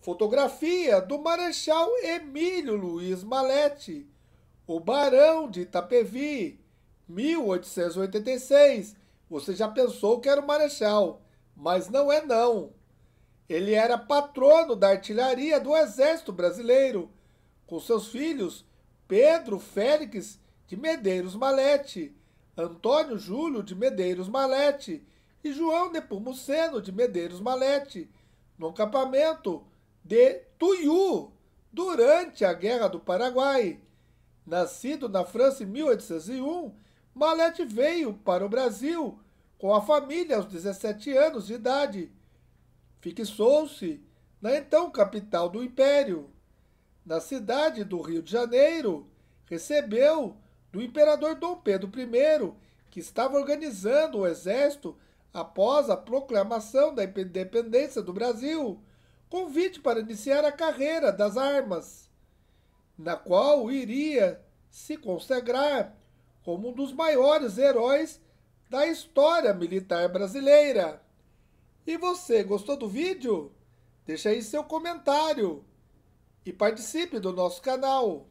Fotografia do Marechal Emílio Luiz Malete, o Barão de Itapevi, 1886. Você já pensou que era o Marechal, mas não é não. Ele era patrono da artilharia do Exército Brasileiro, com seus filhos Pedro Félix de Medeiros Malete, Antônio Júlio de Medeiros Malete e João Nepomuceno de Medeiros Malete, no acampamento de Tuiú durante a Guerra do Paraguai. Nascido na França em 1801, Malete veio para o Brasil com a família aos 17 anos de idade. Fixou-se na então capital do Império. Na cidade do Rio de Janeiro, recebeu do imperador Dom Pedro I, que estava organizando o exército após a proclamação da independência do Brasil, convite para iniciar a carreira das armas, na qual iria se consagrar como um dos maiores heróis da história militar brasileira. E você gostou do vídeo? Deixe aí seu comentário e participe do nosso canal.